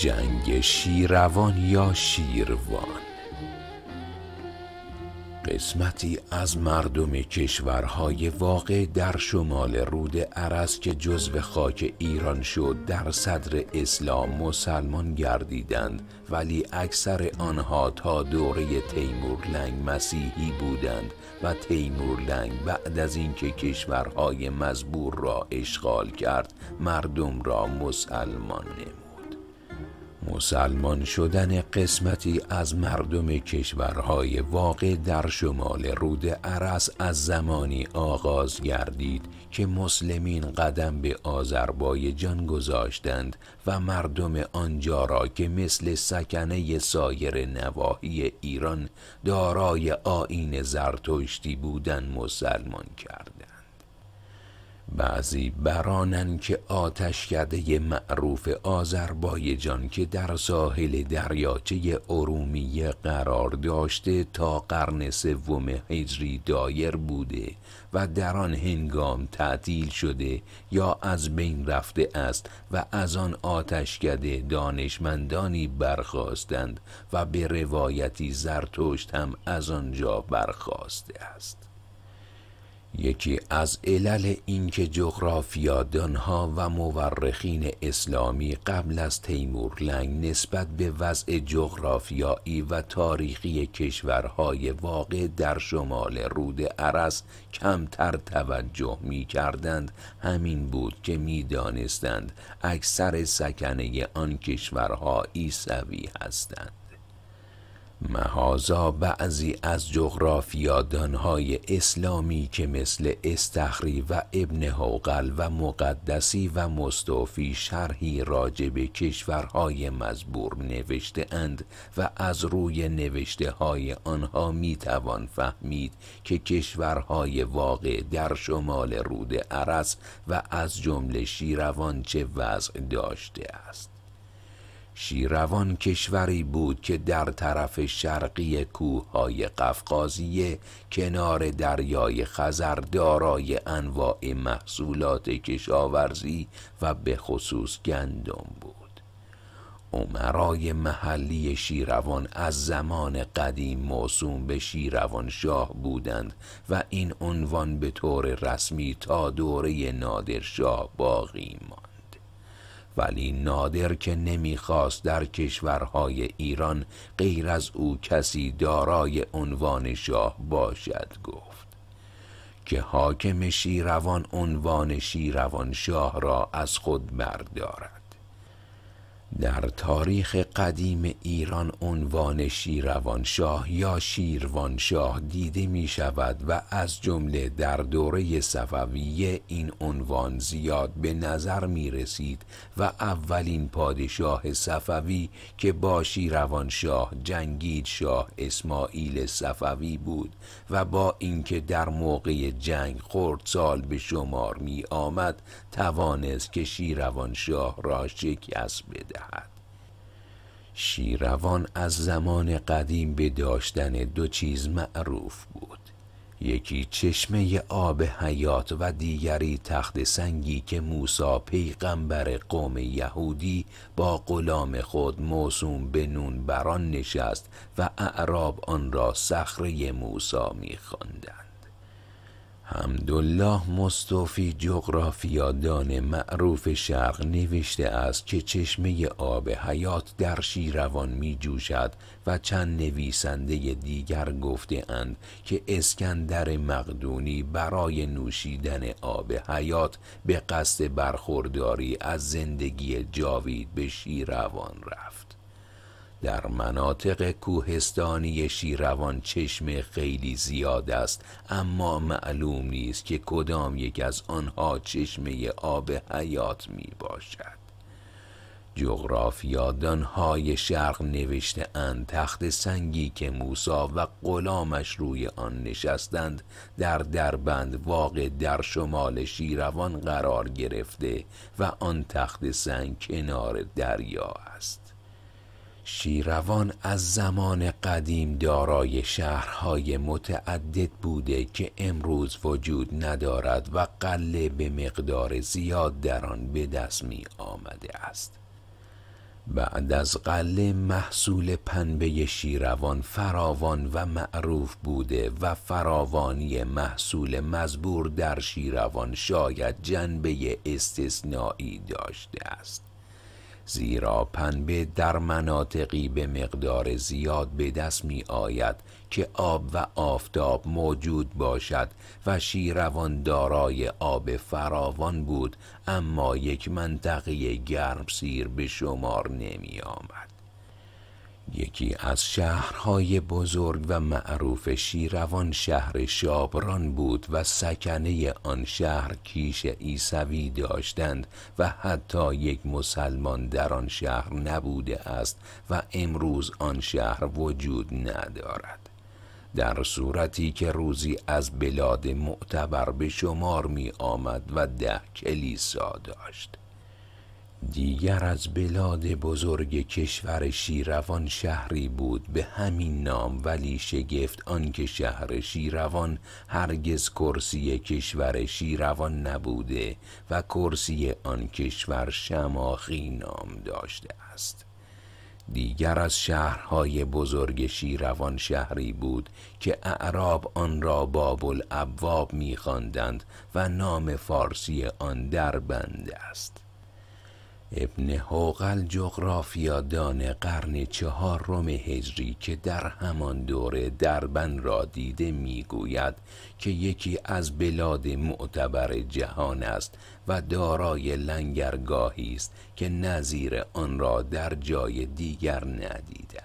جنگ شیروان یا شیروان قسمتی از مردم کشورهای واقع در شمال رود عرز که جزو خاک ایران شد در صدر اسلام مسلمان گردیدند ولی اکثر آنها تا دوره تیمورلنگ مسیحی بودند و تیمورلنگ بعد از اینکه کشورهای مزبور را اشغال کرد مردم را مسلمان نمود مسلمان شدن قسمتی از مردم کشورهای واقع در شمال رود عرس از زمانی آغاز گردید که مسلمین قدم به آذربایجان گذاشتند و مردم آنجا را که مثل سکنه سایر نواحی ایران دارای آین زرتشتی بودن مسلمان کرد. بعضی برانن که آتشکده معروف آذربایجان که در ساحل دریاچه ارومیه قرار داشته تا قرن سوم هجری دایر بوده و در آن هنگام تعطیل شده یا از بین رفته است و از آن آتشکده دانشمندانی برخواستند و به روایتی زرتشت هم از آنجا برخواسته است یکی از علل اینکه جغرافیادانها و مورخین اسلامی قبل از تیمورلنگ نسبت به وضع جغرافیایی و تاریخی کشورهای واقع در شمال رود عرس کمتر توجه می کردند همین بود که می دانستند اکثر سکنه آن کشورها ایسوی هستند محازا بعضی از جغرافیادانهای اسلامی که مثل استخری و ابن حوقل و مقدسی و مستوفی شرحی راجع کشورهای مزبور نوشته اند و از روی نوشته های آنها می توان فهمید که کشورهای واقع در شمال رود عرس و از جمله شیروان چه وضع داشته است شیروان کشوری بود که در طرف شرقی کوههای قفقازی کنار دریای خزر دارای انواع محصولات کشاورزی و به خصوص گندم بود عمرای محلی شیروان از زمان قدیم موسوم به شیروان شاه بودند و این عنوان به طور رسمی تا دوره نادرشاه باقی ماند ولی نادر که نمیخواست در کشورهای ایران غیر از او کسی دارای عنوان شاه باشد گفت که حاکم شیروان عنوان شیروان شاه را از خود بردارد در تاریخ قدیم ایران عنوان شیروانشاه یا شیروانشاه دیده می شود و از جمله در دوره صفویه این عنوان زیاد به نظر می رسید و اولین پادشاه صفوی که با شیروانشاه جنگید شاه اسماعیل صفوی بود و با اینکه در موقع جنگ سال به شمار می آمد توانست که شیروانشاه را شکست بده شیروان از زمان قدیم به داشتن دو چیز معروف بود یکی چشمه آب حیات و دیگری تخت سنگی که موسا پیغمبر قوم یهودی با غلام خود موسوم به نون بران نشست و اعراب آن را صخره موسا میخواندند حمدالله مصطفی جغرافیادان معروف شرق نوشته است که چشمه آب حیات در شیروان می جوشد و چند نویسنده دیگر گفته اند که اسکندر مقدونی برای نوشیدن آب حیات به قصد برخورداری از زندگی جاوید به شیروان رفت. در مناطق کوهستانی شیروان چشمه خیلی زیاد است اما معلوم نیست که کدام یک از آنها چشمه آب حیات می باشد جغرافیادان های شرق نوشته اند تخت سنگی که موسا و غلامش روی آن نشستند در دربند واقع در شمال شیروان قرار گرفته و آن تخت سنگ کنار دریا است شیروان از زمان قدیم دارای شهرهای متعدد بوده که امروز وجود ندارد و قله به مقدار زیاد در آن به دست می آمده است بعد از قله محصول پنبه شیروان فراوان و معروف بوده و فراوانی محصول مزبور در شیروان شاید جنبه استثنایی داشته است زیرا پنبه در مناطقی به مقدار زیاد به دست می آید که آب و آفتاب موجود باشد و شیروان دارای آب فراوان بود اما یک منطقه سیر به شمار نمی آمد. یکی از شهرهای بزرگ و معروف شیروان شهر شابران بود و سکنه آن شهر کیش عیسوی داشتند و حتی یک مسلمان در آن شهر نبوده است و امروز آن شهر وجود ندارد در صورتی که روزی از بلاد معتبر به شمار می آمد و ده کلیسا داشت دیگر از بلاد بزرگ کشور شیروان شهری بود به همین نام ولی شگفت آنکه شهر شیروان هرگز کرسی کشور شیروان نبوده و کرسی آن کشور شماخی نام داشته است دیگر از شهرهای بزرگ شیروان شهری بود که اعراب آن را باب الابواب میخواندند و نام فارسی آن دربند است ابن حوقل جغرافیادان قرن چهارم هجری که در همان دوره دربن را دیده میگوید که یکی از بلاد معتبر جهان است و دارای لنگرگاهی است که نظیر آن را در جای دیگر ندیده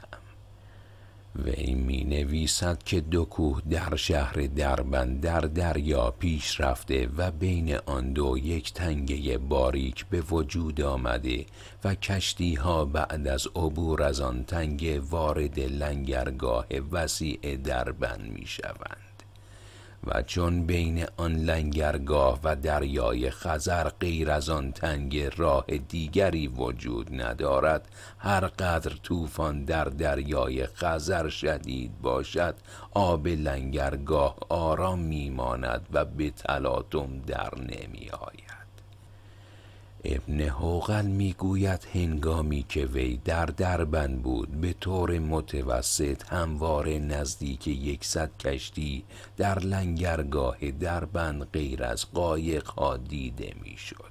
این می نویسد که دو کوه در شهر دربند در دریا پیش رفته و بین آن دو یک تنگه باریک به وجود آمده و کشتی ها بعد از عبور از آن تنگه وارد لنگرگاه وسیع دربند می شوند. و چون بین آن لنگرگاه و دریای خزر غیر از آن تنگ راه دیگری وجود ندارد هر قدر طوفان در دریای خزر شدید باشد آب لنگرگاه آرام میماند و به تلاطم در نمیآید ابن می میگوید هنگامی که وی در دربن بود به طور متوسط همواره نزدیک یکصد کشتی در لنگرگاه دربند غیر از قایقها دیده میشد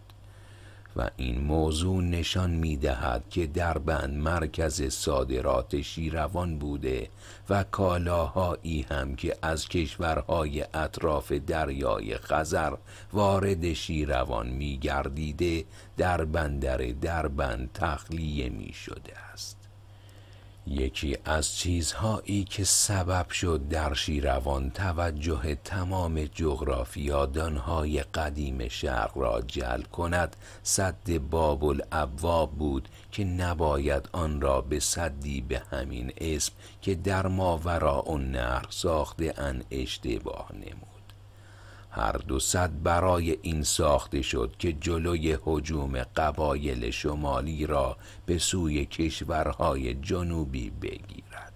و این موضوع نشان می دهد که دربند مرکز صادرات شیروان بوده و کالاهایی هم که از کشورهای اطراف دریای خزر وارد شیروان می گردیده در بندر دربند تخلیه می شده است. یکی از چیزهایی که سبب شد در شیروان توجه تمام جغرافیادانهای قدیم شرق را جلب کند سد باب الابواب بود که نباید آن را به صدی به همین اسم که در اون النهر ساخته ان اشتباه نمود هر دو صد برای این ساخته شد که جلوی حجوم قبایل شمالی را به سوی کشورهای جنوبی بگیرد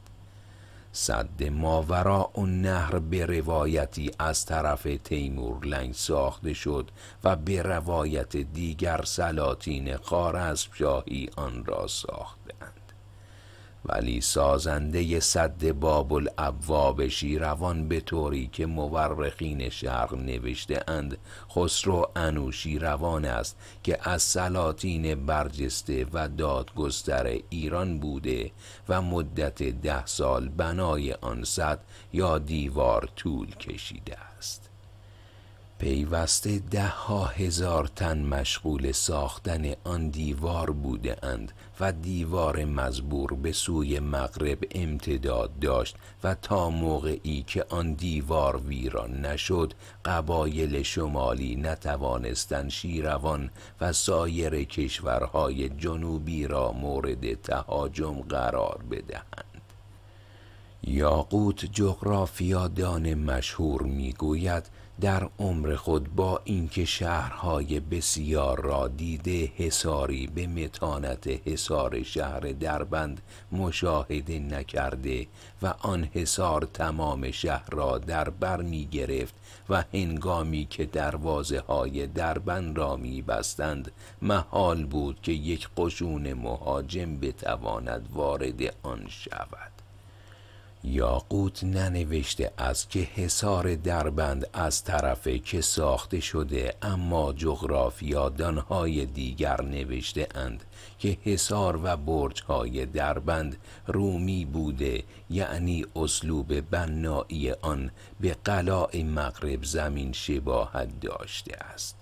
صد ماورا و نهر به روایتی از طرف تیمور لنگ ساخته شد و به روایت دیگر سلاطین شاهی آن را ساخته ولی سازنده صد باب الابواب شیروان به طوری که مورخین شرق نوشته اند خسرو شیروان است که از سلاطین برجسته و دادگستر ایران بوده و مدت ده سال بنای آن سد یا دیوار طول کشیده است پیوسته ده ها هزار تن مشغول ساختن آن دیوار بوده اند و دیوار مزبور به سوی مغرب امتداد داشت و تا موقعی که آن دیوار ویران نشد قبایل شمالی نتوانستند شیروان و سایر کشورهای جنوبی را مورد تهاجم قرار بدهند یاقوت جغرافیادان مشهور میگوید در عمر خود با اینکه شهرهای بسیار را دیده حساری به متانت حسار شهر دربند مشاهده نکرده و آن حسار تمام شهر را در بر می گرفت و هنگامی که دروازه های دربند را می بستند محال بود که یک قشون مهاجم بتواند وارد آن شود یاقوت ننوشته است که حصار دربند از طرف که ساخته شده اما جغرافیادانهای دیگر نوشته اند که حصار و برجهای دربند رومی بوده یعنی اسلوب بنایی آن به قلاع مغرب زمین شباهت داشته است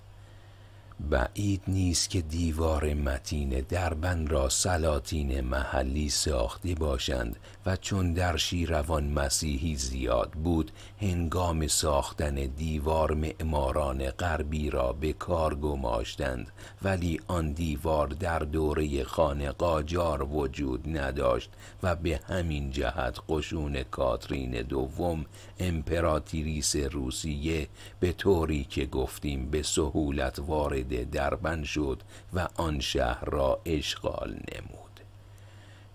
بعید نیست که دیوار متین دربند را سلاطین محلی ساخته باشند و چون در شیروان مسیحی زیاد بود هنگام ساختن دیوار معماران غربی را به کار گماشتند ولی آن دیوار در دوره خانه قاجار وجود نداشت و به همین جهت قشون کاترین دوم امپراتریس روسیه به طوری که گفتیم به سهولت وارد دربن شد و آن شهر را اشغال نمود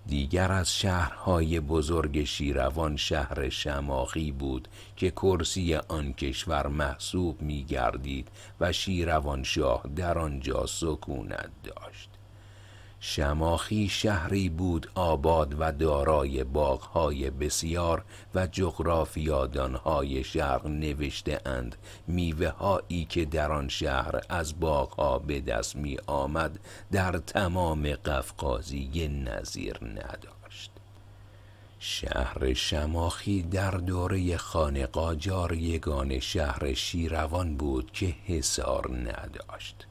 دیگر از شهرهای بزرگ شیروان شهر شماخی بود که کرسی آن کشور محسوب می گردید و شیروان شاه در آنجا سکونت داشت شماخی شهری بود آباد و دارای باغهای بسیار و جغرافیادانهای شرق نوشته اند میوه هایی که در آن شهر از باغها به دست می آمد در تمام قفقازی نظیر نداشت شهر شماخی در دوره قاجار یگان شهر شیروان بود که حسار نداشت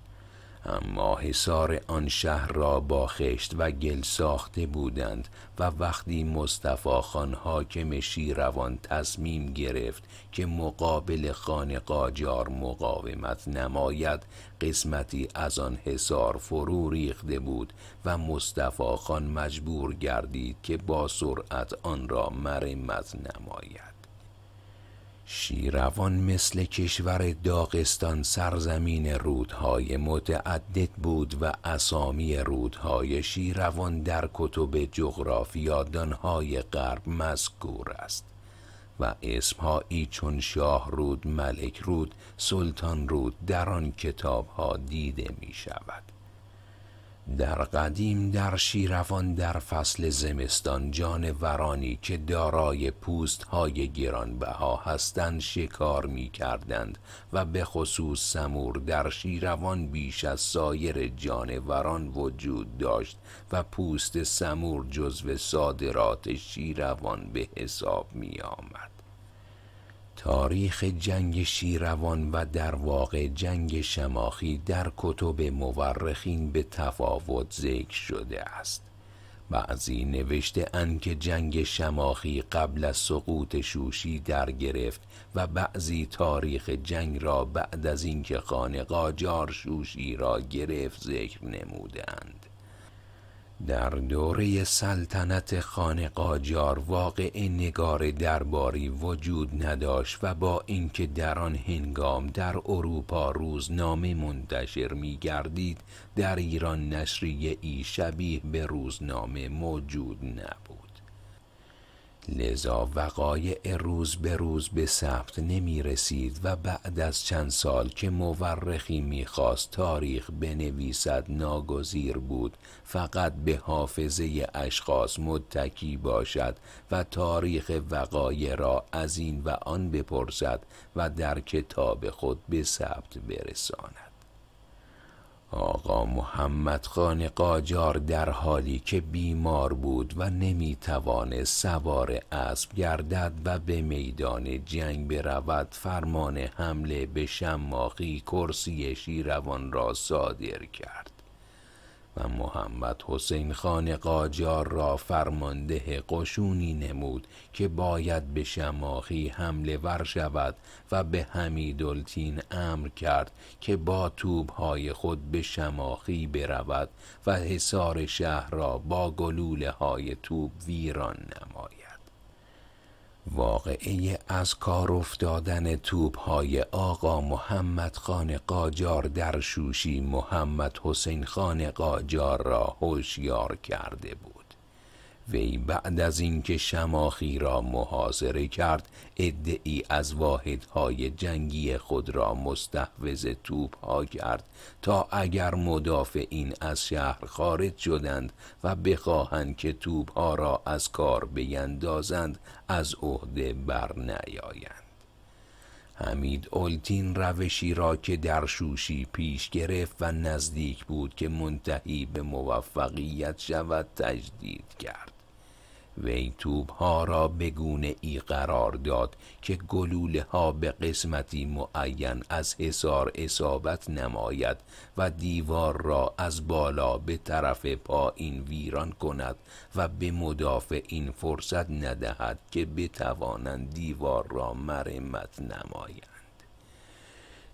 اما حصار آن شهر را با خشت و گل ساخته بودند و وقتی مصطفی خان حاکم شیروان تصمیم گرفت که مقابل خان قاجار مقاومت نماید قسمتی از آن حصار فرو ریخته بود و مصطفی خان مجبور گردید که با سرعت آن را مرمت نماید شیروان مثل کشور داغستان سرزمین رودهای متعدد بود و اسامی رودهای شیروان در کتب جغرافیادانهای غرب مذکور است و اسمهایی چون شاه رود، ملک رود، سلطان رود در آن کتابها دیده می شود. در قدیم در شیروان در فصل زمستان جانورانی که دارای پوست های گرانبها هستند شکار می کردند و به خصوص سمور در شیروان بیش از سایر جانوران وجود داشت و پوست سمور جزو صادرات شیروان به حساب می آمد. تاریخ جنگ شیروان و در واقع جنگ شماخی در کتب مورخین به تفاوت ذکر شده است بعضی نوشته ان که جنگ شماخی قبل از سقوط شوشی در گرفت و بعضی تاریخ جنگ را بعد از اینکه قاجار شوشی را گرفت ذکر نمودند در دوره سلطنت خان قاجار واقع نگار درباری وجود نداشت و با اینکه در آن هنگام در اروپا روزنامه منتشر می گردید در ایران نشریه ای شبیه به روزنامه موجود نبود لذا وقایع روز به روز به ثبت نمی رسید و بعد از چند سال که مورخی خواست تاریخ بنویسد ناگزیر بود فقط به حافظه اشخاص متکی باشد و تاریخ وقایع را از این و آن بپرسد و در کتاب خود به ثبت برساند آقا محمد خان قاجار در حالی که بیمار بود و نمی توانه سوار اسب گردد و به میدان جنگ برود فرمان حمله به شماخی کرسی شیروان را صادر کرد و محمد حسین خان قاجار را فرمانده قشونی نمود که باید به شماخی حمله ور شود و به حمیدالتین امر کرد که با توبهای خود به شماخی برود و حصار شهر را با گلوله های توب ویران نماید واقعه از کار افتادن توپ های آقا محمد خان قاجار در شوشی محمد حسین خان قاجار را هوشیار کرده بود وی بعد از اینکه شماخی را محاصره کرد ادعی از واحدهای جنگی خود را مستحوز توپ ها کرد تا اگر مدافعین از شهر خارج شدند و بخواهند که توپ ها را از کار بیندازند از عهده نیایند حمید اولتین روشی را که در شوشی پیش گرفت و نزدیک بود که منتهی به موفقیت شود تجدید کرد وی ها را گونه ای قرار داد که گلوله ها به قسمتی معین از حصار اصابت نماید و دیوار را از بالا به طرف پایین ویران کند و به مدافع این فرصت ندهد که بتوانند دیوار را مرمت نمایند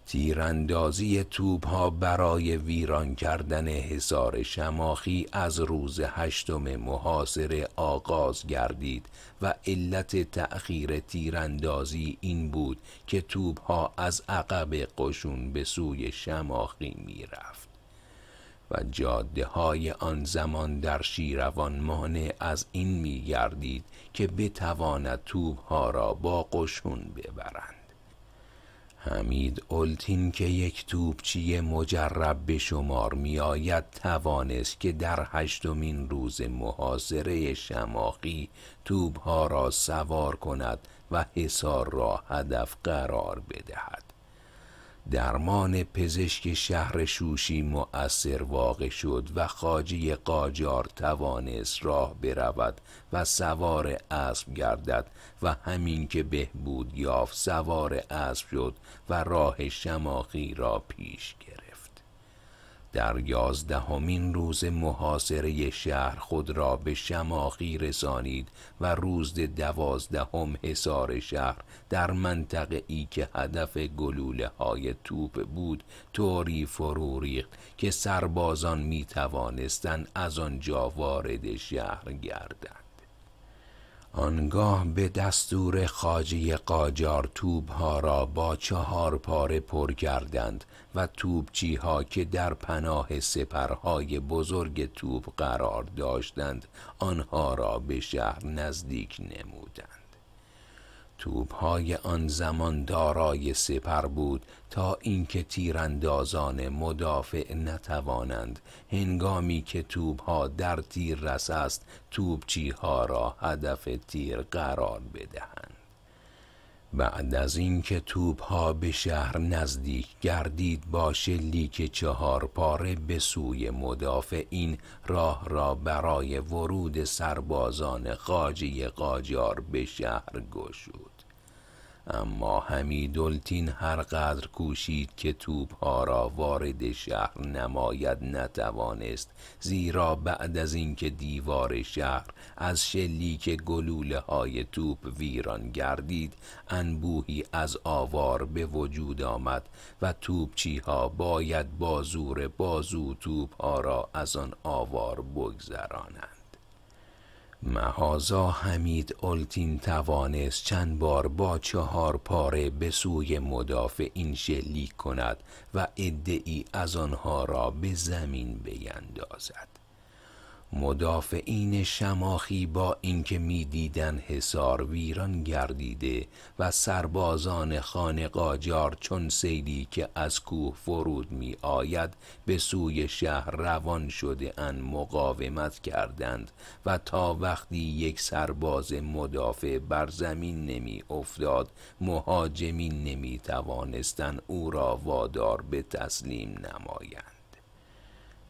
تیراندازی توپ ها برای ویران کردن حصار شماخی از روز هشتم محاصره آغاز گردید و علت تأخیر تیراندازی این بود که توپ ها از عقب قشون به سوی شماخی میرفت و جاده های آن زمان در شیروان مانع از این می گردید که بتواند توپ ها را با قشون ببرند حمید اولتین که یک توپچی مجرب به شمار می آید توانست که در هشتمین روز محاصره شماقی توبها را سوار کند و حصار را هدف قرار بدهد درمان پزشک شهر شوشی مؤثر واقع شد و خاجی قاجار توانست راه برود و سوار اسب گردد و همین که بهبود یافت سوار اسب شد و راه شماخی را پیش کرد. در یازدهمین روز محاصره شهر خود را به شماخی رسانید و روز دوازدهم حصار شهر در منطقه ای که هدف گلوله های توپ بود طوری فرو ریخت که سربازان می توانستند از آنجا وارد شهر گردند آنگاه به دستور خاجه قاجار توپ ها را با چهار پاره پر کردند و توبچی ها که در پناه سپرهای بزرگ توب قرار داشتند آنها را به شهر نزدیک نمودند توبهای آن زمان دارای سپر بود تا اینکه تیراندازان مدافع نتوانند هنگامی که توبها در تیر رس است توبچی ها را هدف تیر قرار بدهند بعد از اینکه توپ ها به شهر نزدیک گردید باشه شلیک چهار پاره به سوی این راه را برای ورود سربازان خاجی قاجار به شهر گشود اما دلتین هر قدر کوشید که ها را وارد شهر نماید نتوانست زیرا بعد از اینکه دیوار شهر از شلیک گلوله های توپ ویران گردید انبوهی از آوار به وجود آمد و توپچی ها باید بازور زور بازو توپ ها را از آن آوار بگذرانند محازا حمید التین توانست چند بار با چهار پاره به سوی این شلیک کند و ادعی از آنها را به زمین بیندازد مدافعین شماخی با اینکه میدیدن حصار ویران گردیده و سربازان خان قاجار چون سیدی که از کوه فرود می آید به سوی شهر روان شده ان مقاومت کردند و تا وقتی یک سرباز مدافع بر زمین نمی افتاد مهاجمین نمی توانستند او را وادار به تسلیم نمایند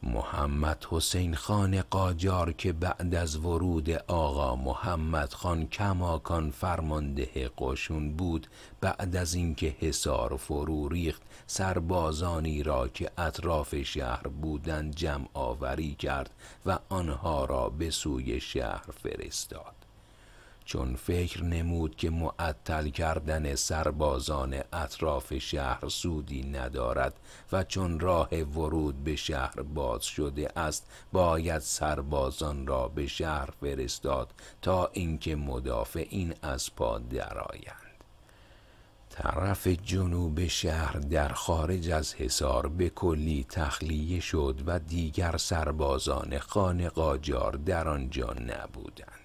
محمد حسین خان قاجار که بعد از ورود آقا محمد خان کماکان فرمانده قشون بود بعد از اینکه حصار فرو ریخت سربازانی را که اطراف شهر بودند جمع آوری کرد و آنها را به سوی شهر فرستاد چون فکر نمود که معطل کردن سربازان اطراف شهر سودی ندارد و چون راه ورود به شهر باز شده است باید سربازان را به شهر فرستاد تا اینکه مدافعین از پا درآیند طرف جنوب شهر در خارج از حصار به کلی تخلیه شد و دیگر سربازان خان قاجار در آنجا نبودند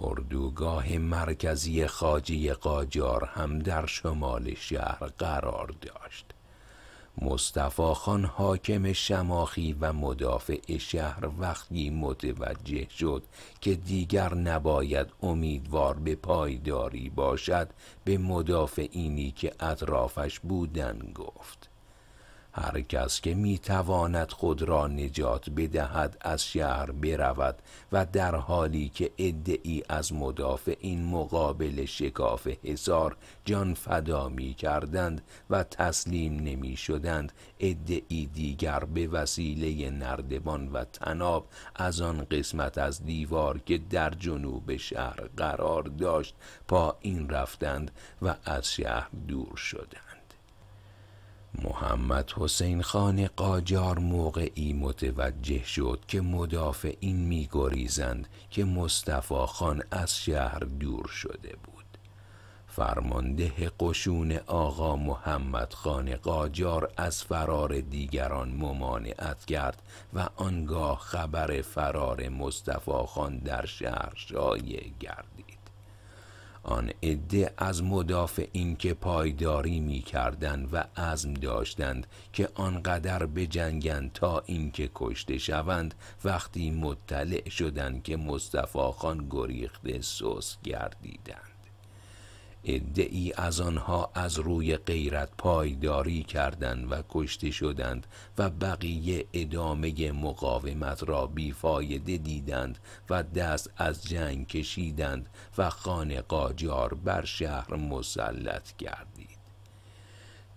اردوگاه مرکزی خاجی قاجار هم در شمال شهر قرار داشت مصطفی خان حاکم شماخی و مدافع شهر وقتی متوجه شد که دیگر نباید امیدوار به پایداری باشد به مدافعینی که اطرافش بودن گفت هر کس که می تواند خود را نجات بدهد از شهر برود و در حالی که ادعی از مدافع این مقابل شکاف هزار جان فدا می کردند و تسلیم نمی شدند ادعی دیگر به وسیله نردبان و تناب از آن قسمت از دیوار که در جنوب شهر قرار داشت پایین رفتند و از شهر دور شدند محمد حسین خان قاجار موقعی متوجه شد که مدافعین می گریزند که مصطفی خان از شهر دور شده بود فرمانده قشون آقا محمد خان قاجار از فرار دیگران ممانعت کرد و آنگاه خبر فرار مصطفی خان در شهر شایع گردید آن عده از این که پایداری می کردن و عزم داشتند که آنقدر بجنگند تا اینکه کشته شوند وقتی مطلع شدند که مصطفی خان گریخته سوس گردیدند ادعی از آنها از روی غیرت پایداری کردند و کشته شدند و بقیه ادامه مقاومت را بیفایده دیدند و دست از جنگ کشیدند و خان قاجار بر شهر مسلط کرد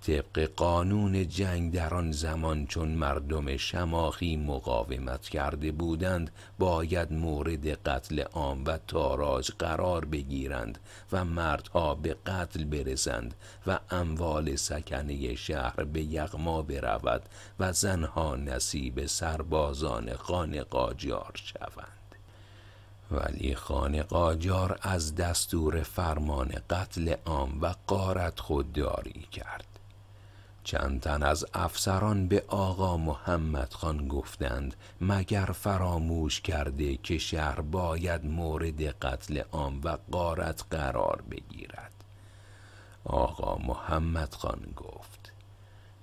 طبق قانون جنگ در آن زمان چون مردم شماخی مقاومت کرده بودند باید مورد قتل عام و تاراج قرار بگیرند و مردها به قتل برسند و اموال سکنه شهر به یغما برود و زنها نصیب سربازان خان قاجار شوند ولی خان قاجار از دستور فرمان قتل عام و قارت خودداری کرد چند تن از افسران به آقا محمد خان گفتند مگر فراموش کرده که شهر باید مورد قتل عام و قارت قرار بگیرد آقا محمد خان گفت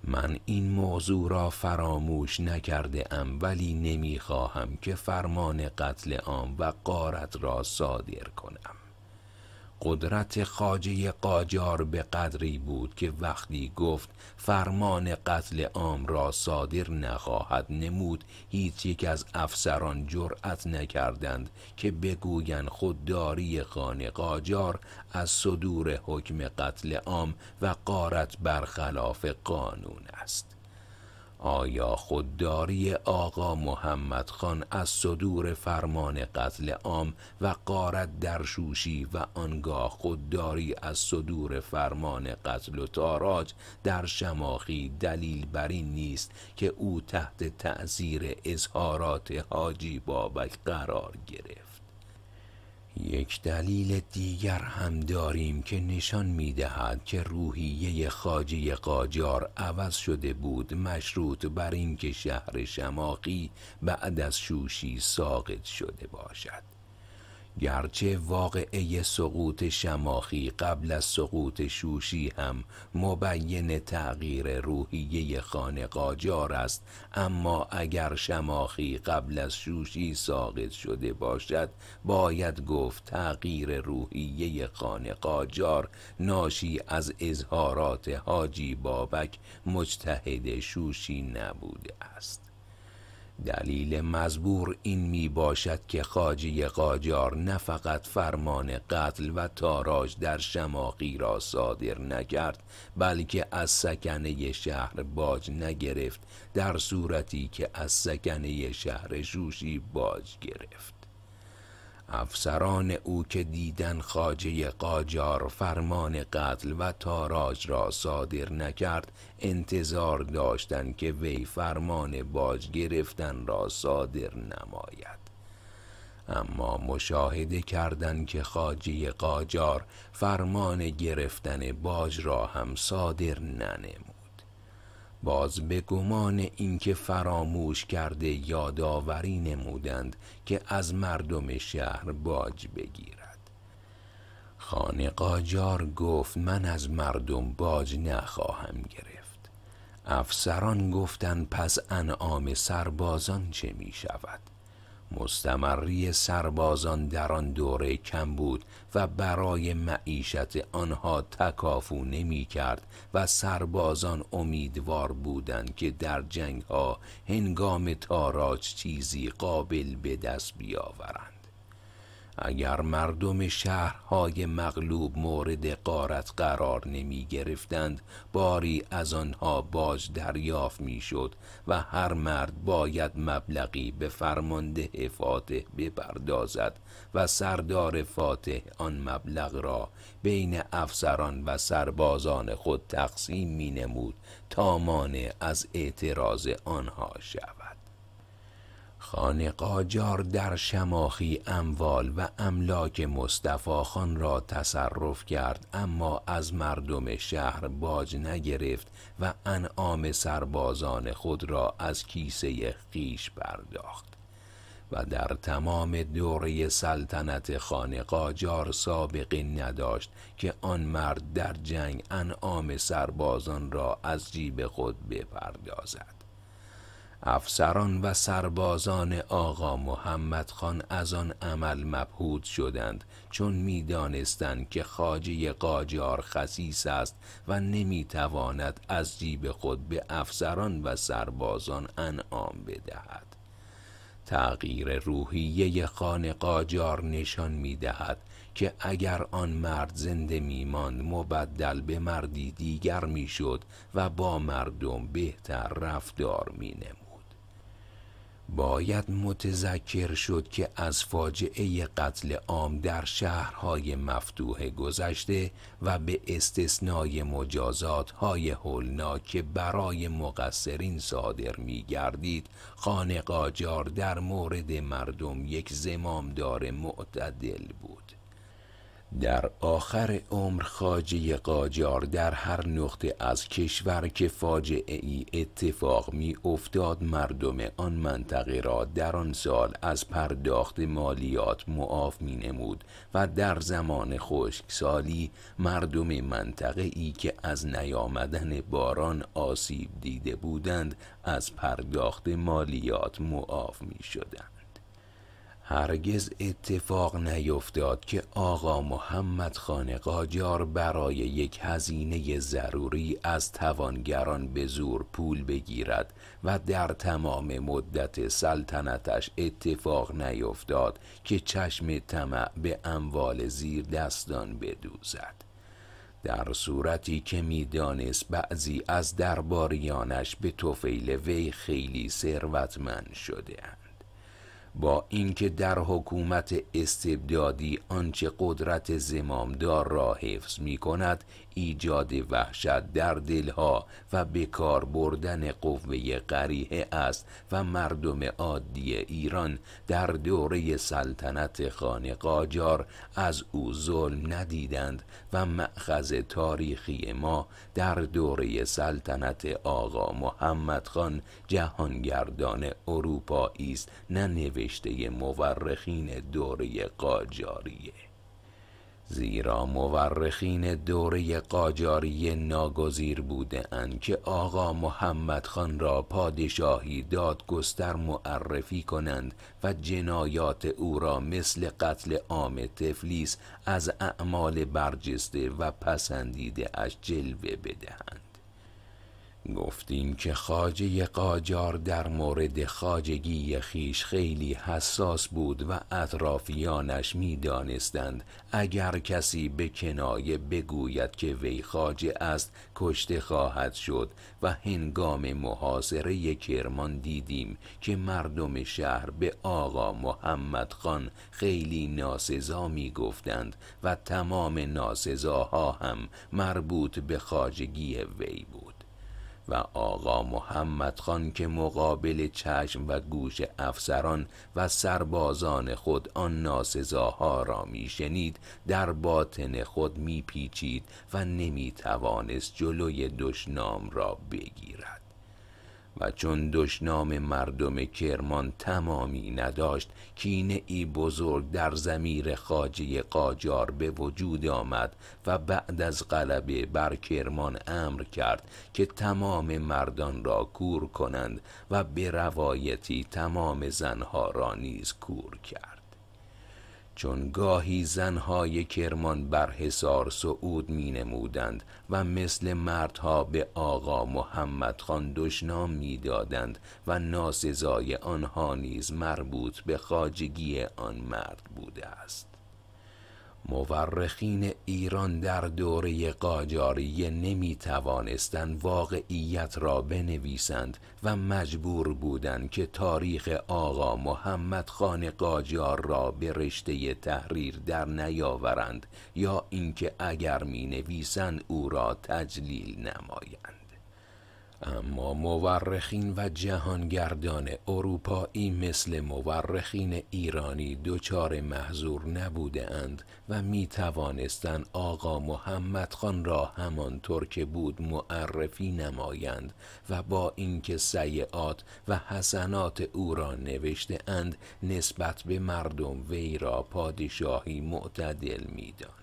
من این موضوع را فراموش نکرده ام ولی نمیخواهم که فرمان قتل عام و قارت را صادر کنم قدرت خاجه قاجار به قدری بود که وقتی گفت فرمان قتل عام را صادر نخواهد نمود هیچ یک از افسران جرأت نکردند که بگویند خودداری خان قاجار از صدور حکم قتل عام و قارت برخلاف قانون است آیا خودداری آقا محمد خان از صدور فرمان قتل عام و قارت در شوشی و آنگاه خودداری از صدور فرمان قتل و تاراج در شماخی دلیل بر این نیست که او تحت تأثیر اظهارات حاجی بابک قرار گرفت یک دلیل دیگر هم داریم که نشان می دهد که روحیه خاجه قاجار عوض شده بود مشروط بر اینکه شهر شماقی بعد از شوشی ساقط شده باشد گرچه واقعه سقوط شماخی قبل از سقوط شوشی هم مبین تغییر روحیه خانه قاجار است اما اگر شماخی قبل از شوشی ساقط شده باشد باید گفت تغییر روحیه خانه قاجار ناشی از اظهارات حاجی بابک مجتهد شوشی نبوده است دلیل مزبور این می باشد که خاجی قاجار نه فقط فرمان قتل و تاراج در شماقی را صادر نکرد بلکه از سکنه شهر باج نگرفت در صورتی که از سکنه شهر شوشی باج گرفت افسران او که دیدن خاجه قاجار فرمان قتل و تاراج را صادر نکرد انتظار داشتند که وی فرمان باج گرفتن را صادر نماید اما مشاهده کردند که خاجه قاجار فرمان گرفتن باج را هم صادر ننمود باز به گمان اینکه فراموش کرده یادآوری نمودند که از مردم شهر باج بگیرد خانه قاجار گفت من از مردم باج نخواهم گرفت افسران گفتند پس انعام سربازان چه می شود مستمری سربازان در آن دوره کم بود و برای معیشت آنها تکافو نمی کرد و سربازان امیدوار بودند که در جنگ ها هنگام تاراج چیزی قابل به دست بیاورند. اگر مردم شهرهای مغلوب مورد قارت قرار نمی گرفتند باری از آنها باز دریافت می شد و هر مرد باید مبلغی به فرمانده فاتح بپردازد و سردار فاتح آن مبلغ را بین افسران و سربازان خود تقسیم می نمود تا مانع از اعتراض آنها شود خانه قاجار در شماخی اموال و املاک مصطفی خان را تصرف کرد اما از مردم شهر باج نگرفت و انعام سربازان خود را از کیسه خیش پرداخت و در تمام دوره سلطنت خانه قاجار سابقه نداشت که آن مرد در جنگ انعام سربازان را از جیب خود بپردازد افسران و سربازان آقا محمد خان از آن عمل مبهود شدند چون میدانستند که خاجه قاجار خسیس است و نمیتواند از جیب خود به افسران و سربازان انعام بدهد تغییر روحیه خان قاجار نشان دهد که اگر آن مرد زنده میماند مبدل به مردی دیگر میشد و با مردم بهتر رفتار مینمود باید متذکر شد که از فاجعه قتل عام در شهرهای مفتوح گذشته و به استثنای مجازات های هولناک که برای مقصرین صادر می گردید خانه قاجار در مورد مردم یک زمامدار معتدل بود در آخر عمر خاجه قاجار در هر نقطه از کشور که فاجعه ای اتفاق می افتاد مردم آن منطقه را در آن سال از پرداخت مالیات معاف می نمود و در زمان خشکسالی مردم منطقه ای که از نیامدن باران آسیب دیده بودند از پرداخت مالیات معاف می شدند. هرگز اتفاق نیفتاد که آقا محمد خان قاجار برای یک هزینه ضروری از توانگران به زور پول بگیرد و در تمام مدت سلطنتش اتفاق نیفتاد که چشم طمع به اموال زیر دستان بدوزد در صورتی که میدانست بعضی از درباریانش به توفیل وی خیلی ثروتمند شده با اینکه در حکومت استبدادی آنچه قدرت زمامدار را حفظ می کند ایجاد وحشت در دلها و بکار بردن قوه قریه است و مردم عادی ایران در دوره سلطنت خان قاجار از او ظلم ندیدند و مأخذ تاریخی ما در دوره سلطنت آقا محمد خان جهانگردان اروپایی است نه نوشته مورخین دوره قاجاریه زیرا مورخین دوره قاجاری ناگزیر بوده اند که آقا محمد خان را پادشاهی دادگستر معرفی کنند و جنایات او را مثل قتل عام تفلیس از اعمال برجسته و پسندیده اش جلوه بدهند گفتیم که خاجه قاجار در مورد خاجگی خیش خیلی حساس بود و اطرافیانش میدانستند اگر کسی به کنایه بگوید که وی خاجه است کشته خواهد شد و هنگام محاصره کرمان دیدیم که مردم شهر به آقا محمد خان خیلی ناسزا گفتند و تمام ناسزاها هم مربوط به خاجگی وی بود و آقا محمد خان که مقابل چشم و گوش افسران و سربازان خود آن ناسزاها را میشنید در باطن خود میپیچید و نمیتوانست جلوی دشنام را بگیرد و چون دشنام مردم کرمان تمامی نداشت کینه ای بزرگ در زمیر خاجه قاجار به وجود آمد و بعد از غلبه بر کرمان امر کرد که تمام مردان را کور کنند و به روایتی تمام زنها را نیز کور کرد چون گاهی زنهای کرمان بر حصار سعود می نمودند و مثل مردها به آقا محمد خان دشنام می دادند و ناسزای آنها نیز مربوط به خاجگی آن مرد بوده است مورخین ایران در دوره قاجاریه نمی توانستند واقعیت را بنویسند و مجبور بودند که تاریخ آقا محمد خان قاجار را به رشته تحریر در نیاورند یا اینکه اگر می نویسند او را تجلیل نمایند اما مورخین و جهانگردان اروپایی مثل مورخین ایرانی دچار محضور نبوده اند و می توانستن آقا محمد خان را همانطور که بود معرفی نمایند و با اینکه سیعات و حسنات او را نوشته اند نسبت به مردم وی را پادشاهی معتدل می دانند.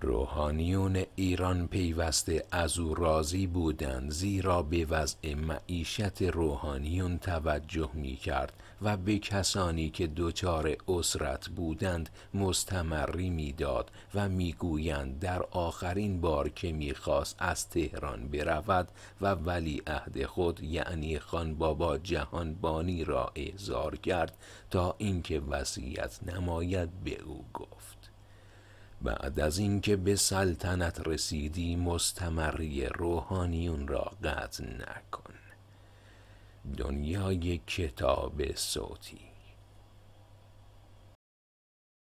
روحانیون ایران پیوسته از او راضی بودند زیرا به وضع معیشت روحانیون توجه می کرد و به کسانی که دچار اسرت بودند مستمری داد و میگویند در آخرین بار که خواست از تهران برود و ولی عهد خود یعنی خان بابا جهانبانی را احضار کرد تا اینکه وصیت نماید به او گفت بعد از اینکه به سلطنت رسیدی مستمری روحانیون را قطع نکن دنیای کتاب صوتی